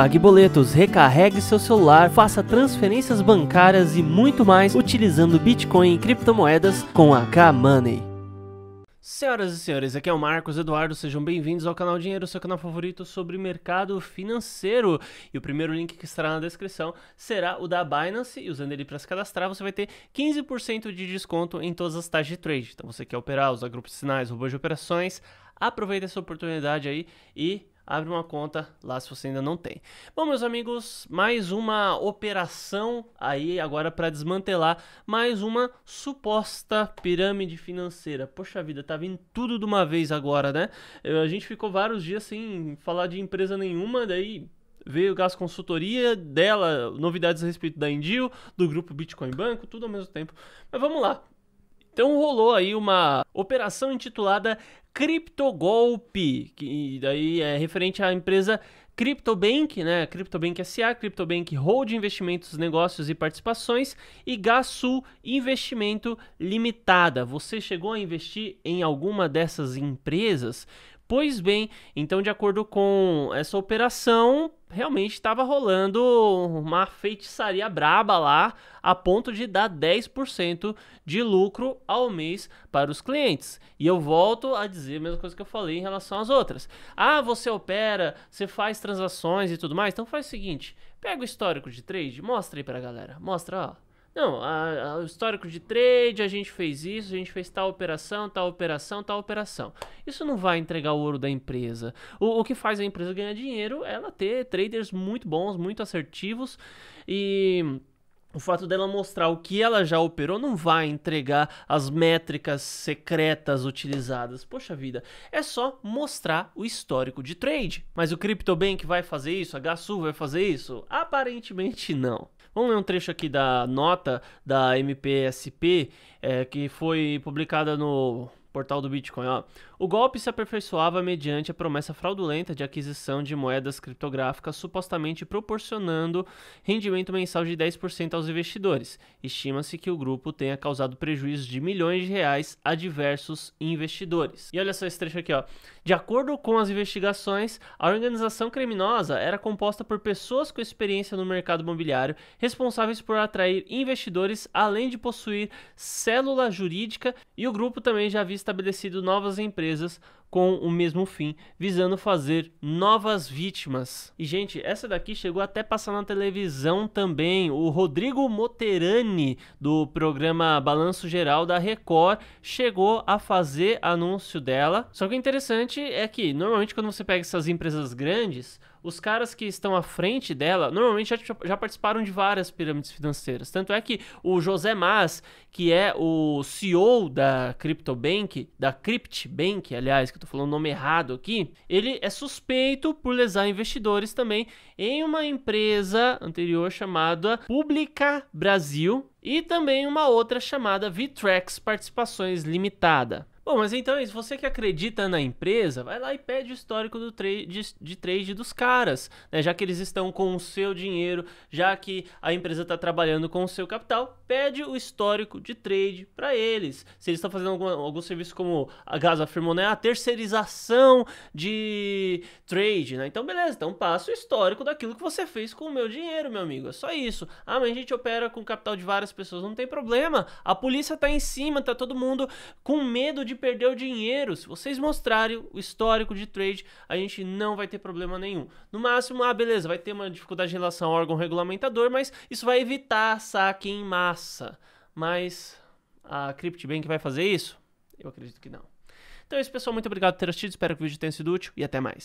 pague boletos, recarregue seu celular, faça transferências bancárias e muito mais utilizando Bitcoin e criptomoedas com a K-Money. Senhoras e senhores, aqui é o Marcos Eduardo, sejam bem-vindos ao canal Dinheiro, seu canal favorito sobre mercado financeiro. E o primeiro link que estará na descrição será o da Binance, e usando ele para se cadastrar, você vai ter 15% de desconto em todas as taxas de trade. Então você quer é operar, usar grupos de sinais, robôs de operações, aproveita essa oportunidade aí e abre uma conta lá se você ainda não tem. Bom, meus amigos, mais uma operação aí agora para desmantelar mais uma suposta pirâmide financeira. Poxa vida, tá vindo tudo de uma vez agora, né? A gente ficou vários dias sem falar de empresa nenhuma, daí veio Gas Consultoria, dela, novidades a respeito da Indio, do grupo Bitcoin Banco, tudo ao mesmo tempo. Mas vamos lá. Então rolou aí uma operação intitulada Criptogolpe, que daí é referente à empresa CryptoBank, né? CryptoBank SA, CryptoBank Hold Investimentos, Negócios e Participações e Gasul Investimento Limitada. Você chegou a investir em alguma dessas empresas? Pois bem, então de acordo com essa operação, realmente estava rolando uma feitiçaria braba lá, a ponto de dar 10% de lucro ao mês para os clientes. E eu volto a dizer a mesma coisa que eu falei em relação às outras. Ah, você opera, você faz transações e tudo mais. Então faz o seguinte, pega o histórico de trade, mostra aí pra galera. Mostra, ó. Não, a, a, o histórico de trade, a gente fez isso, a gente fez tal operação, tal operação, tal operação. Isso não vai entregar o ouro da empresa. O, o que faz a empresa ganhar dinheiro é ela ter traders muito bons, muito assertivos e o fato dela mostrar o que ela já operou não vai entregar as métricas secretas utilizadas. Poxa vida, é só mostrar o histórico de trade. Mas o CryptoBank vai fazer isso? A Gasu vai fazer isso? Aparentemente não. Vamos ler um trecho aqui da nota da MPSP é, eh, que foi publicada no portal do Bitcoin. Ó. O golpe se aperfeiçoava mediante a promessa fraudulenta de aquisição de moedas criptográficas, supostamente proporcionando rendimento mensal de 10% aos investidores. Estima-se que o grupo tenha causado prejuízos de milhões de reais a diversos investidores. E olha só esse trecho aqui, ó. De acordo com as investigações, a organização criminosa era composta por pessoas com experiência no mercado imobiliário, responsáveis por atrair investidores, além de possuir célula jurídica, e o grupo também já havia estabelecido novas empresas empresas com o mesmo fim, visando fazer novas vítimas. E gente, essa daqui chegou até passar na televisão também. O Rodrigo Moterani do programa Balanço Geral da Record chegou a fazer anúncio dela. Só que o interessante é que normalmente quando você pega essas empresas grandes, os caras que estão à frente dela normalmente já, já participaram de várias pirâmides financeiras. Tanto é que o José Mas, que é o CEO da CryptoBank, da CryptBank, aliás, que eu tô falando o nome errado aqui, ele é suspeito por lesar investidores também em uma empresa anterior chamada Pública Brasil e também uma outra chamada Vitrex Participações Limitada. Bom, mas então, é se você que acredita na empresa, vai lá e pede o histórico do trade, de, de trade dos caras, né? Já que eles estão com o seu dinheiro, já que a empresa está trabalhando com o seu capital, pede o histórico de trade para eles. Se eles estão fazendo algum, algum serviço como a Gaza afirmou, né? A terceirização de trade, né? Então, beleza, então passa o histórico daquilo que você fez com o meu dinheiro, meu amigo. É só isso. Ah, mas a gente opera com o capital de várias pessoas, não tem problema. A polícia está em cima, tá todo mundo com medo de perdeu dinheiro. Se vocês mostrarem o histórico de trade, a gente não vai ter problema nenhum. No máximo, ah, beleza, vai ter uma dificuldade em relação ao órgão regulamentador, mas isso vai evitar saque em massa. Mas a CryptBank vai fazer isso? Eu acredito que não. Então é isso, pessoal. Muito obrigado por ter assistido. Espero que o vídeo tenha sido útil e até mais.